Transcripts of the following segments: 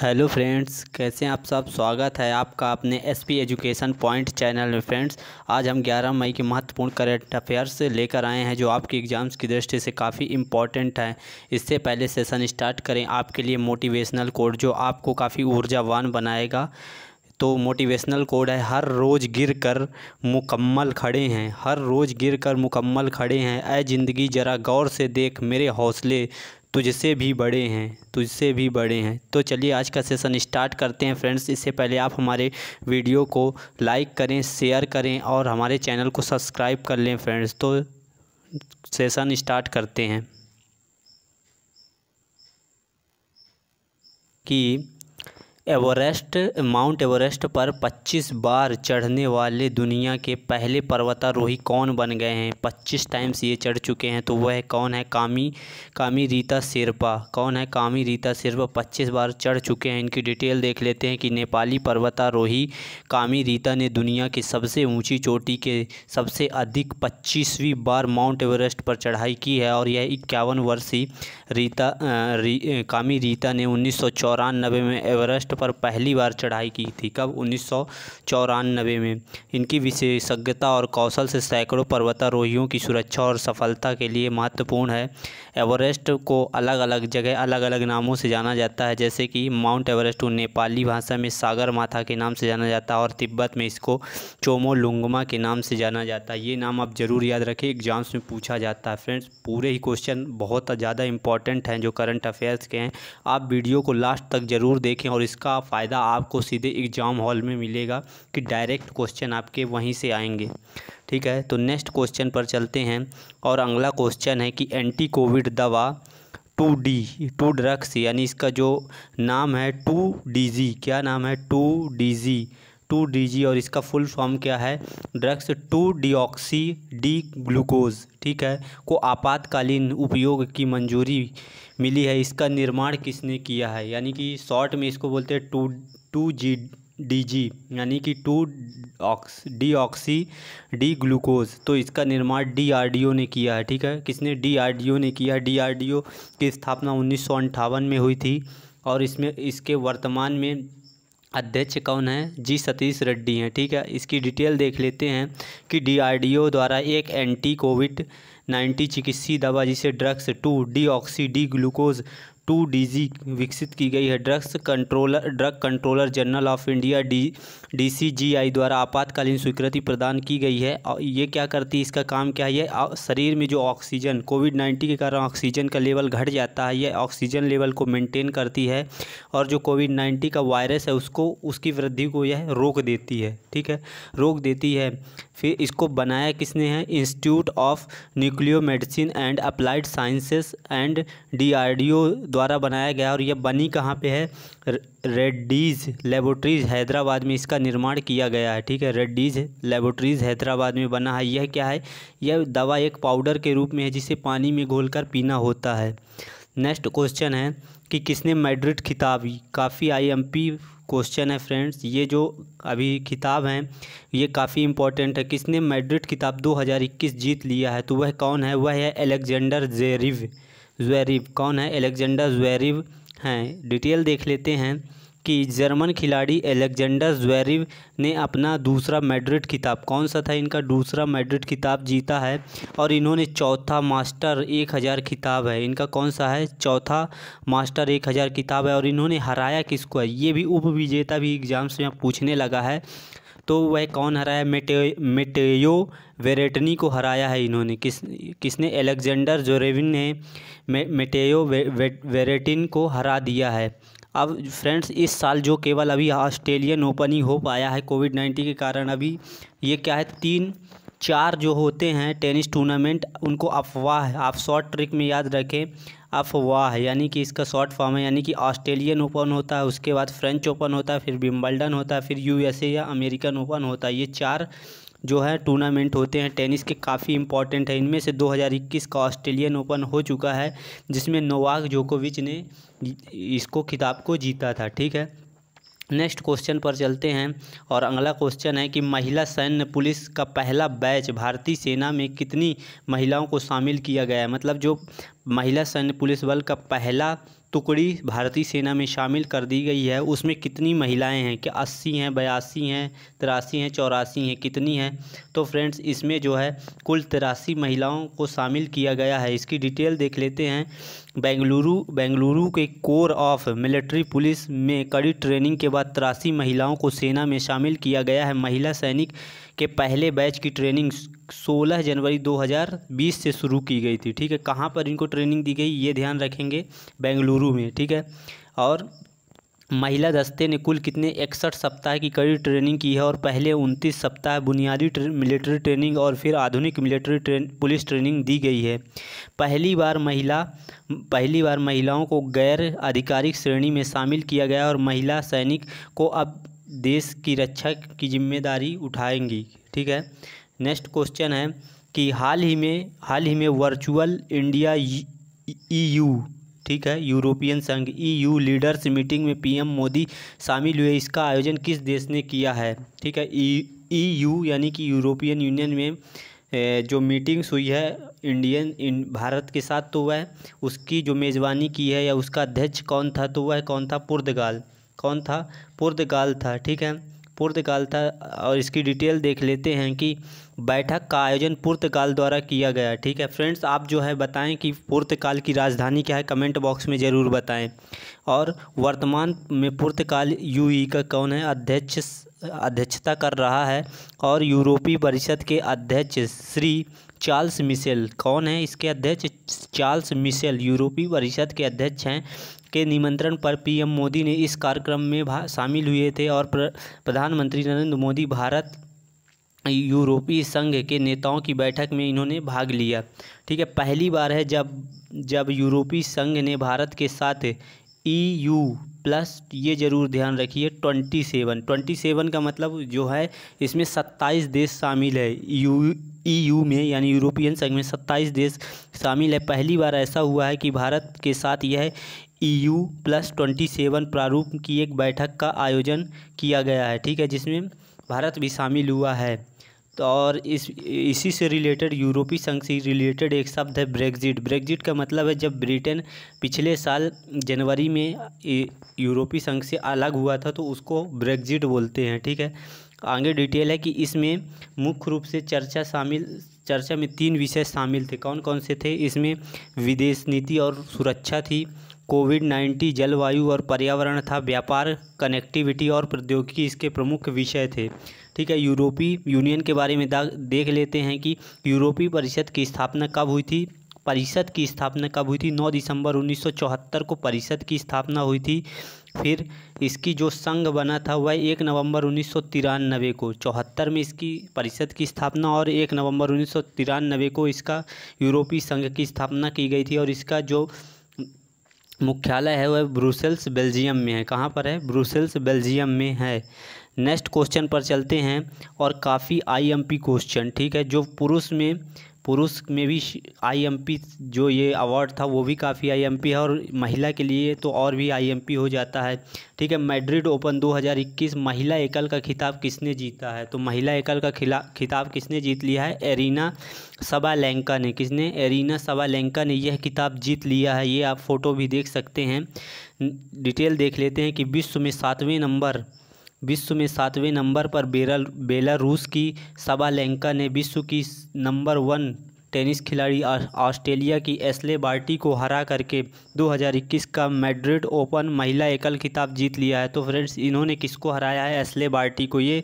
hello friends कैसे हैं आप सब स्वागत है आपका अपने एसपी एजुकेशन पॉइंट चैनल में फ्रेंड्स आज हम 11 मई के महत्वपूर्ण करंट अफेयर्स लेकर आए हैं जो आपके एग्ज़ाम्स की दृष्टि से काफ़ी इम्पॉर्टेंट है इससे पहले सेशन स्टार्ट करें आपके लिए मोटिवेशनल कोड जो आपको काफ़ी ऊर्जावान बनाएगा तो मोटिवेशनल कोड है हर रोज़ गिर कर मुकम्मल खड़े हैं हर रोज़ गिर कर मुकम्मल खड़े हैं ऐ ज़िंदगी ज़रा गौर से देख मेरे हौसले तुझसे भी बड़े हैं तुझसे भी बड़े हैं तो चलिए आज का सेशन स्टार्ट करते हैं फ्रेंड्स इससे पहले आप हमारे वीडियो को लाइक करें शेयर करें और हमारे चैनल को सब्सक्राइब कर लें फ्रेंड्स तो सेशन स्टार्ट करते हैं कि एवरेस्ट माउंट एवरेस्ट पर 25 बार चढ़ने वाले दुनिया के पहले पर्वतारोही कौन बन गए हैं 25 टाइम्स ये चढ़ चुके हैं तो वह कौन है कामी कामी रीता शेरपा कौन है कामी रीता शेरपा 25 बार चढ़ चुके हैं इनकी डिटेल देख लेते हैं कि नेपाली पर्वतारोही कामी रीता ने दुनिया की सबसे ऊँची चोटी के सबसे अधिक पच्चीसवीं बार माउंट एवरेस्ट पर चढ़ाई की है और यह इक्यावन वर्षीय रीता री, कामी रीता ने उन्नीस में एवरेस्ट पर पहली बार चढ़ाई की थी कब उन्नीस में इनकी विशेषज्ञता और कौशल से सैकड़ों पर्वतारोहियों की सुरक्षा और सफलता के लिए महत्वपूर्ण है एवरेस्ट को अलग अलग जगह अलग अलग नामों से जाना जाता है जैसे कि माउंट एवरेस्ट को नेपाली भाषा में सागर माथा के नाम से जाना जाता है और तिब्बत में इसको चोमो लुंगमा के नाम से जाना जाता है ये नाम आप ज़रूर याद रखें एग्जाम्स में पूछा जाता है फ्रेंड्स पूरे ही क्वेश्चन बहुत ज़्यादा इंपॉर्टेंट हैं जो करंट अफेयर्स के हैं आप वीडियो को लास्ट तक ज़रूर देखें और इसका इसका फ़ायदा आपको सीधे एग्ज़ाम हॉल में मिलेगा कि डायरेक्ट क्वेश्चन आपके वहीं से आएंगे ठीक है तो नेक्स्ट क्वेश्चन पर चलते हैं और अगला क्वेश्चन है कि एंटी कोविड दवा टू डी टू ड्रग्स यानी इसका जो नाम है टू डी जी क्या नाम है two D G two D और इसका फुल फॉर्म क्या है drugs two oxy D glucose ठीक है को आपातकालीन उपयोग की मंजूरी मिली है इसका निर्माण किसने किया है यानी कि शॉर्ट में इसको बोलते हैं two two G D G यानी कि two ox D oxy D glucose तो इसका निर्माण डी आर डी ओ ने किया है ठीक है किसने डी आर डी ओ ने किया डी आर डी ओ की स्थापना उन्नीस सौ अंठावन में हुई थी और इसमें इसके वर्तमान में अध्यक्ष कौन है जी सतीश रेड्डी हैं ठीक है इसकी डिटेल देख लेते हैं कि डीआरडीओ द्वारा एक एंटी कोविड नाइन्टी चिकित्सीय दवा जिसे drugs two D oxy D glucose two D विकसित की गई है drugs controller drug controller general of India D D द्वारा आपातकालीन स्वीकृति प्रदान की गई है और ये क्या करती है इसका काम क्या है ये शरीर में जो ऑक्सीजन कोविड नाइन्टीन के कारण ऑक्सीजन का लेवल घट जाता है ये ऑक्सीजन लेवल को मेंटेन करती है और जो कोविड नाइन्टीन का वायरस है उसको उसकी वृद्धि को यह रोक देती है ठीक है रोक देती है फिर इसको बनाया किसने है institute of nuclear medicine and applied sciences and D द्वारा बनाया गया और यह बनी कहाँ पे है रेड्डीज़ लेबोरेटरीज़ हैदराबाद में इसका निर्माण किया गया है ठीक है रेड्डीज़ लेबोरेटरीज़ हैदराबाद में बना है यह क्या है यह दवा एक पाउडर के रूप में है जिसे पानी में घोल पीना होता है नेक्स्ट क्वेश्चन है कि किसने मैड्रिड खिताब काफ़ी आई क्वेश्चन है फ्रेंड्स ये जो अभी किताब हैं ये काफ़ी इंपॉर्टेंट है किसने मैड्रिड किताब 2021 जीत लिया है तो वह कौन है वह है एलेक्जेंडर जेरिव ज्वेरिव कौन है एलेक्जेंडर ज्वेरिव हैं डिटेल देख लेते हैं कि जर्मन खिलाड़ी एलेक्जेंडर ज्वेरिव ने अपना दूसरा मैड्रिड खिताब कौन सा था इनका दूसरा मैड्रिड खिताब जीता है और इन्होंने चौथा मास्टर एक हज़ार खिताब है इनका कौन सा है चौथा मास्टर एक हज़ार किताब है और इन्होंने हराया किसको है ये भी उप विजेता भी एग्ज़ाम्स में पूछने लगा है तो वह कौन हराया मेटे मेटेयो वेरेटनी को हराया है इन्होंने किस किसने एलेक्जेंडर जोरेविन ने मे, मेटेयो वे, वे, वेरेटिन को हरा दिया है अब फ्रेंड्स इस साल जो केवल अभी ऑस्ट्रेलियन ओपन ही हो पाया है कोविड नाइन्टीन के कारण अभी ये क्या है तीन चार जो होते हैं टेनिस टूर्नामेंट उनको अफवाह आप शॉर्ट ट्रिक में याद रखें अफवाह यानी कि इसका शॉर्ट फॉर्म है यानी कि ऑस्ट्रेलियन ओपन होता है उसके बाद फ्रेंच ओपन होता है फिर विम्बल्डन होता है फिर यूएसए या अमेरिकन ओपन होता है ये चार जो है टूर्नामेंट होते हैं टेनिस के काफ़ी इंपॉर्टेंट है इनमें से 2021 का ऑस्ट्रेलियन ओपन हो चुका है जिसमें नोवाक जोकोविच ने इसको खिताब को जीता था ठीक है नेक्स्ट क्वेश्चन पर चलते हैं और अगला क्वेश्चन है कि महिला सैन्य पुलिस का पहला बैच भारतीय सेना में कितनी महिलाओं को शामिल किया गया है मतलब जो महिला सैन्य पुलिस बल का पहला टुकड़ी भारतीय सेना में शामिल कर दी गई है उसमें कितनी महिलाएं हैं क्या अस्सी हैं बयासी हैं तिरासी हैं चौरासी हैं कितनी हैं तो फ्रेंड्स इसमें जो है कुल तिरासी महिलाओं को शामिल किया गया है इसकी डिटेल देख लेते हैं बेंगलुरु बेंगलुरु के कोर ऑफ मिलिट्री पुलिस में कड़ी ट्रेनिंग के बाद तिरासी महिलाओं को सेना में शामिल किया गया है महिला सैनिक के पहले बैच की ट्रेनिंग 16 जनवरी 2020 से शुरू की गई थी ठीक है कहाँ पर इनको ट्रेनिंग दी गई ये ध्यान रखेंगे बेंगलुरु में ठीक है और महिला दस्ते ने कुल कितने इकसठ सप्ताह की कड़ी ट्रेनिंग की है और पहले उनतीस सप्ताह बुनियादी ट्रे, मिलिट्री ट्रेनिंग और फिर आधुनिक मिलिट्री ट्रेन पुलिस ट्रेनिंग दी गई है पहली बार महिला पहली बार महिलाओं को गैर आधिकारिक श्रेणी में शामिल किया गया और महिला सैनिक को अब देश की रक्षा की जिम्मेदारी उठाएंगी ठीक है नेक्स्ट क्वेश्चन है कि हाल ही में हाल ही में वर्चुअल इंडिया यू ठीक है यूरोपियन संघ ईयू e लीडर्स मीटिंग में पीएम मोदी शामिल हुए इसका आयोजन किस देश ने किया है ठीक है ईयू e, e यानी कि यूरोपियन यूनियन में जो मीटिंग्स हुई है इंडियन इन भारत के साथ तो वह उसकी जो मेज़बानी की है या उसका अध्यक्ष कौन था तो वह कौन था पुर्तगाल कौन था पुर्तगाल था ठीक है पुर्तगाल था और इसकी डिटेल देख लेते हैं कि बैठक का आयोजन पुर्तगाल द्वारा किया गया ठीक है फ्रेंड्स आप जो है बताएं कि पुर्तगाल की राजधानी क्या है कमेंट बॉक्स में ज़रूर बताएं और वर्तमान में पुर्तगाल यूई का कौन है अध्यक्ष अध्यक्षता कर रहा है और यूरोपीय परिषद के अध्यक्ष श्री चार्ल्स मिशेल कौन है इसके अध्यक्ष चार्ल्स मिशेल यूरोपीय परिषद के अध्यक्ष हैं के निमंत्रण पर पीएम मोदी ने इस कार्यक्रम में शामिल हुए थे और प्रधानमंत्री नरेंद्र मोदी भारत यूरोपीय संघ के नेताओं की बैठक में इन्होंने भाग लिया ठीक है पहली बार है जब जब यूरोपीय संघ ने भारत के साथ ई यू प्लस ये ज़रूर ध्यान रखिए ट्वेंटी सेवन ट्वेंटी सेवन का मतलब जो है इसमें सत्ताईस देश शामिल है यू ई यू में यानी यूरोपियन संघ में सत्ताईस देश शामिल है पहली बार ऐसा हुआ है कि भारत के साथ यह E U plus twenty seven प्रारूप की एक बैठक का आयोजन किया गया है ठीक है जिसमें भारत भी शामिल हुआ है तो और इस इसी से रिलेटेड यूरोपीय संघ से रिलेटेड एक शब्द है ब्रेग्जिट ब्रेग्जिट का मतलब है जब ब्रिटेन पिछले साल जनवरी में यूरोपीय संघ से अलग हुआ था तो उसको ब्रेग्जिट बोलते हैं ठीक है आगे डिटेल है कि इसमें मुख्य रूप से चर्चा शामिल चर्चा में तीन विषय शामिल थे कौन कौन से थे इसमें विदेश नीति और सुरक्षा थी कोविड नाइन्टीन जलवायु और पर्यावरण था व्यापार कनेक्टिविटी और प्रौद्योगिकी इसके प्रमुख विषय थे ठीक है यूरोपीय यूनियन के बारे में देख लेते हैं कि यूरोपीय परिषद की स्थापना कब हुई थी परिषद की स्थापना कब हुई थी 9 दिसंबर 1974 को परिषद की स्थापना हुई थी फिर इसकी जो संघ बना था वह एक नवंबर उन्नीस को चौहत्तर में इसकी परिषद की स्थापना और एक नवंबर उन्नीस को इसका यूरोपीय संघ की स्थापना की गई थी और इसका जो मुख्यालय है वह ब्रुसेल्स बेल्जियम में है कहाँ पर है ब्रुसेल्स बेल्जियम में है नेक्स्ट क्वेश्चन पर चलते हैं और काफ़ी आईएमपी क्वेश्चन ठीक है जो पुरुष में पुरुष में भी आईएमपी जो ये अवार्ड था वो भी काफ़ी आईएमपी है और महिला के लिए तो और भी आईएमपी हो जाता है ठीक है मैड्रिड ओपन 2021 महिला एकल का खिताब किसने जीता है तो महिला एकल का खिला खिताब किसने जीत लिया है एरीना सबालेंका ने किसने एरीना सबालेंका ने यह किताब जीत लिया है ये आप फ़ोटो भी देख सकते हैं डिटेल देख लेते हैं कि विश्व में सातवें नंबर विश्व में सातवें नंबर पर बेरल बेलारूस की सबालेंका ने विश्व की नंबर वन टेनिस खिलाड़ी ऑस्ट्रेलिया की एसले बार्टी को हरा करके 2021 का मैड्रिड ओपन महिला एकल खिताब जीत लिया है तो फ्रेंड्स इन्होंने किसको हराया है एसले बार्टी को ये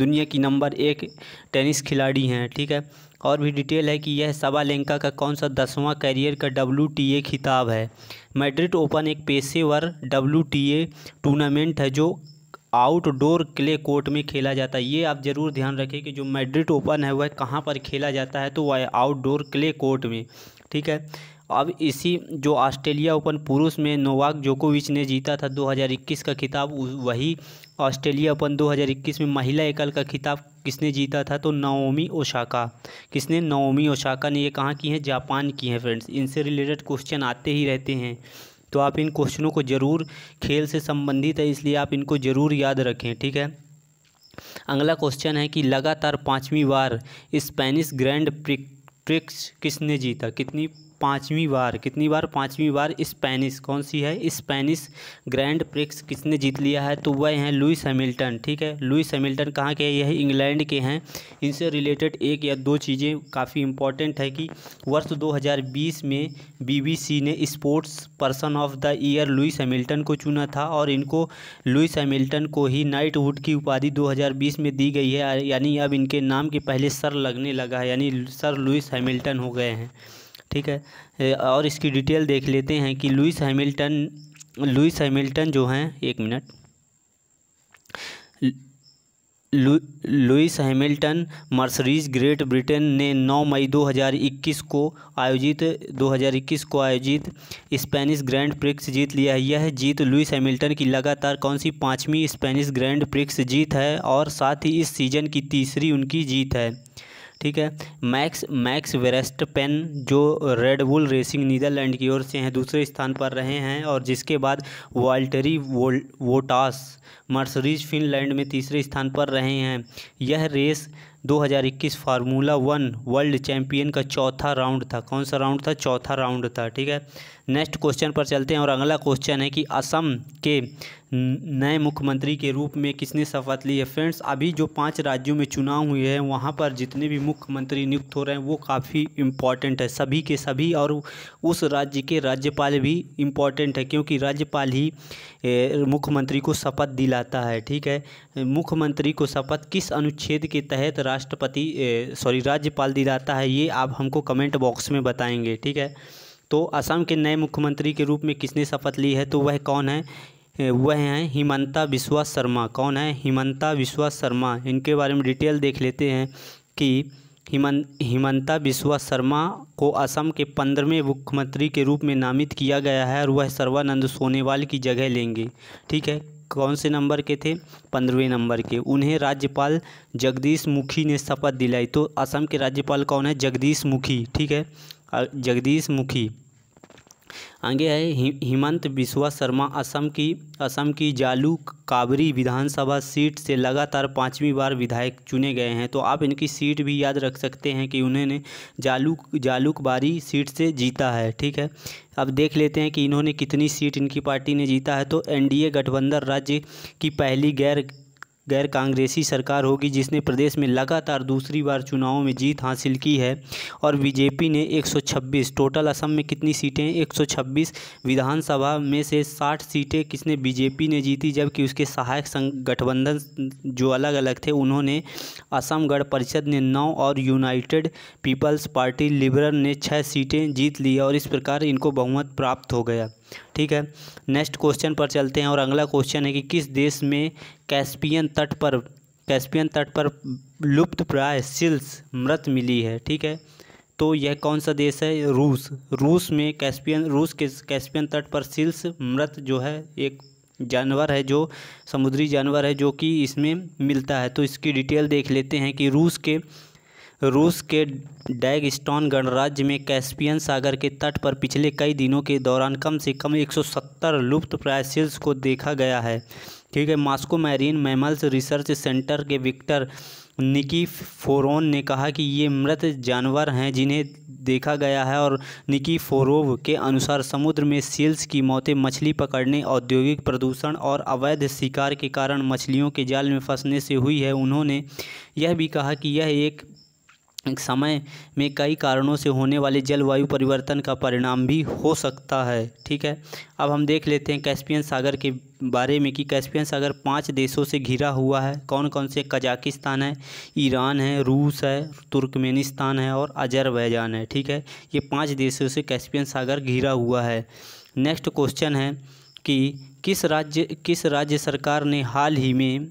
दुनिया की नंबर एक टेनिस खिलाड़ी हैं ठीक है और भी डिटेल है कि यह सबालेंका का कौन सा दसवां करियर का डब्ल्यू खिताब है मैड्रिड ओपन एक पेशेवर डब्ल्यू टूर्नामेंट है जो आउटडोर क्ले कोर्ट में खेला जाता है ये आप ज़रूर ध्यान रखें कि जो मैड्रिड ओपन है वह कहाँ पर खेला जाता है तो वह आउटडोर क्ले कोर्ट में ठीक है अब इसी जो ऑस्ट्रेलिया ओपन पुरुष में नोवाक जोकोविच ने जीता था 2021 का खिताब वही ऑस्ट्रेलिया ओपन 2021 में महिला एकल का खिताब किसने जीता था तो नाओमी ओशाका किसने नवमी ओशाका ने ये कहाँ की हैं जापान की हैं फ्रेंड्स इनसे रिलेटेड क्वेश्चन आते ही रहते हैं तो आप इन क्वेश्चनों को ज़रूर खेल से संबंधित है इसलिए आप इनको ज़रूर याद रखें ठीक है अगला क्वेश्चन है कि लगातार पाँचवीं बार स्पेनिश ग्रैंड प्रिक्स किसने जीता कितनी पाँचवीं बार कितनी बार पाँचवीं बार स्पेनिश कौन सी है स्पेनिश ग्रैंड प्रिक्स किसने जीत लिया है तो वह हैं लुइस हैमिल्टन ठीक है लुइस हैमिल्टन कहाँ के यह इंग्लैंड के हैं इनसे रिलेटेड एक या दो चीज़ें काफ़ी इंपॉर्टेंट है कि वर्ष 2020 में बीबीसी ने sports person of the year Lewis Hamilton को चुना था और इनको लुइस हैमिल्टन को ही नाइटवुड की उपाधि दो में दी गई है यानी अब इनके नाम के पहले सर लगने लगा है यानी सर लुइस हैमिल्टन हो गए हैं ठीक है और इसकी डिटेल देख लेते हैं कि लुइस हैमिल्टन लुइस हैमिल्टन जो हैं एक minute Lewis Hamilton Mercedes Great Britain ने 9 मई 2021 को आयोजित 2021 को आयोजित स्पेनिश ग्रैंड प्रिक्स जीत लिया है यह जीत लुइस हैमिल्टन की लगातार कौन सी पाँचवीं स्पेनिश ग्रैंड प्रिक्स जीत है और साथ ही इस सीजन की तीसरी उनकी जीत है ठीक है मैक्स मैक्स वेरेस्ट पेन जो रेडबुल रेसिंग नीदरलैंड की ओर से हैं दूसरे स्थान पर रहे हैं और जिसके बाद वाल्टरी वोटास मर्सरीज फिनलैंड में तीसरे स्थान पर रहे हैं यह race 2021 formula one world champion का चौथा राउंड था कौन सा राउंड था चौथा राउंड था ठीक है नेक्स्ट क्वेश्चन पर चलते हैं और अगला क्वेश्चन है कि असम के नए मुख्यमंत्री के रूप में किसने शपथ ली है फ्रेंड्स अभी जो पांच राज्यों में चुनाव हुए हैं वहाँ पर जितने भी मुख्यमंत्री नियुक्त हो रहे हैं वो काफ़ी इम्पॉर्टेंट है सभी के सभी और उस राज्य के राज्यपाल भी इम्पॉर्टेंट है क्योंकि राज्यपाल ही मुख्यमंत्री को शपथ दिला दिलाता है ठीक है मुख्यमंत्री को शपथ किस अनुच्छेद के तहत राष्ट्रपति सॉरी राज्यपाल दिलाता है ये आप हमको कमेंट बॉक्स में बताएंगे ठीक है तो असम के नए मुख्यमंत्री के रूप में किसने शपथ ली है तो वह कौन है वह हैं हिमंता विश्वास शर्मा कौन है हिमंता विश्वा शर्मा इनके बारे में डिटेल देख लेते हैं कि हिमन हिमंता बिस्वा शर्मा को असम के पंद्रहवें मुख्यमंत्री के रूप में नामित किया गया है और वह सर्वानंद सोनेवाल की जगह लेंगे ठीक है कौन से नंबर के थे पंद्रहवें नंबर के उन्हें राज्यपाल जगदीश मुखी ने शपथ दिलाई तो असम के राज्यपाल कौन है जगदीश मुखी ठीक है जगदीश मुखी आगे है हि, हिमंत बिश्वा शर्मा असम की असम की जालू काबरी विधानसभा सीट से लगातार पाँचवीं बार विधायक चुने गए हैं तो आप इनकी सीट भी याद रख सकते हैं कि उन्होंने जालूक जालूकबारी सीट से जीता है ठीक है अब देख लेते हैं कि इन्होंने कितनी सीट इनकी पार्टी ने जीता है तो एनडीए गठबंधन राज्य की पहली गैर गैर कांग्रेसी सरकार होगी जिसने प्रदेश में लगातार दूसरी बार चुनावों में जीत हासिल की है और बीजेपी ने 126 टोटल असम में कितनी सीटें 126 विधानसभा में से 60 सीटें किसने बीजेपी ने जीती जबकि उसके सहायक गठबंधन जो अलग अलग थे उन्होंने असम गण परिषद ने नौ और यूनाइटेड पीपल्स पार्टी लिबरल ने छः सीटें जीत ली और इस प्रकार इनको बहुमत प्राप्त हो गया ठीक है नेक्स्ट क्वेश्चन पर चलते हैं और अगला क्वेश्चन है कि किस देश में कैस्पियन तट पर कैस्पियन तट पर लुप्त प्राय सिल्स मृत मिली है ठीक है तो यह कौन सा देश है रूस रूस में कैस्पियन रूस के कैस्पियन तट पर सिल्स मृत जो है एक जानवर है जो समुद्री जानवर है जो कि इसमें मिलता है तो इसकी डिटेल देख लेते हैं कि रूस के रूस के डैगस्टॉन गणराज्य में कैस्पियन सागर के तट पर पिछले कई दिनों के दौरान कम से कम 170 लुप्त प्रायसिल्स को देखा गया है ठीक है Moscow marine mammals research centre के विक्टर निकी फोरोन ने कहा कि ये मृत जानवर हैं जिन्हें देखा गया है और निकी फोरोव के अनुसार समुद्र में सील्स की मौतें मछली पकड़ने औद्योगिक प्रदूषण और अवैध शिकार के कारण मछलियों के जाल में फंसने से हुई है उन्होंने यह भी कहा कि यह एक समय में कई कारणों से होने वाले जलवायु परिवर्तन का परिणाम भी हो सकता है ठीक है अब हम देख लेते हैं कैस्पियन सागर के बारे में कि कैस्पियन सागर पांच देशों से घिरा हुआ है कौन कौन से कजाकिस्तान है ईरान है रूस है तुर्कमेनिस्तान है और अजरबैजान है ठीक है ये पांच देशों से कैस्पियन सागर घिरा हुआ है नेक्स्ट क्वेश्चन है कि किस राज्य किस राज्य सरकार ने हाल ही में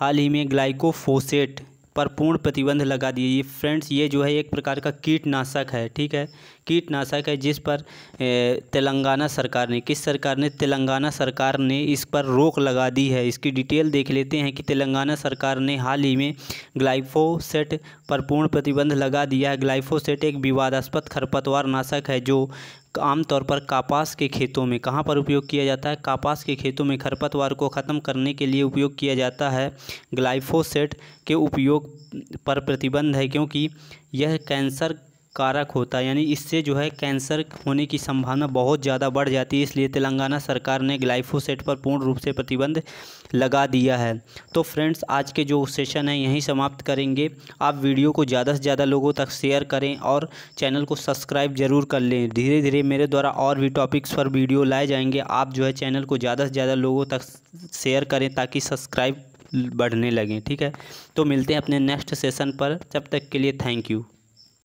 हाल ही में ग्लाइकोफोसेट पर पूर्ण प्रतिबंध लगा दिए ये फ्रेंड्स ये जो है एक प्रकार का कीटनाशक है ठीक है कीटनाशक है जिस पर तेलंगाना सरकार ने किस सरकार ने तेलंगाना सरकार ने इस पर रोक लगा दी है इसकी डिटेल देख लेते हैं कि तेलंगाना सरकार ने हाल ही में ग्लाइफोसेट पर पूर्ण प्रतिबंध लगा दिया है ग्लाइफोसेट एक विवादास्पद खरपतवार नाशक है जो आमतौर पर कापास के खेतों में कहाँ पर उपयोग किया जाता है कापास के खेतों में खरपतवार को ख़त्म करने के लिए उपयोग किया जाता है ग्लाइफोसेट के उपयोग पर प्रतिबंध है क्योंकि यह कैंसर कारक होता है यानी इससे जो है कैंसर होने की संभावना बहुत ज़्यादा बढ़ जाती है इसलिए तेलंगाना सरकार ने ग्लाइफोसेट पर पूर्ण रूप से प्रतिबंध लगा दिया है तो फ्रेंड्स आज के जो सेशन है यहीं समाप्त करेंगे आप वीडियो को ज़्यादा से ज़्यादा लोगों तक शेयर करें और चैनल को सब्सक्राइब जरूर कर लें धीरे धीरे मेरे द्वारा और भी टॉपिक्स पर वीडियो लाए जाएंगे आप जो है चैनल को ज़्यादा से ज़्यादा लोगों तक शेयर करें ताकि सब्सक्राइब बढ़ने लगें ठीक है तो मिलते हैं अपने नेक्स्ट सेशन पर तब तक के लिए थैंक यू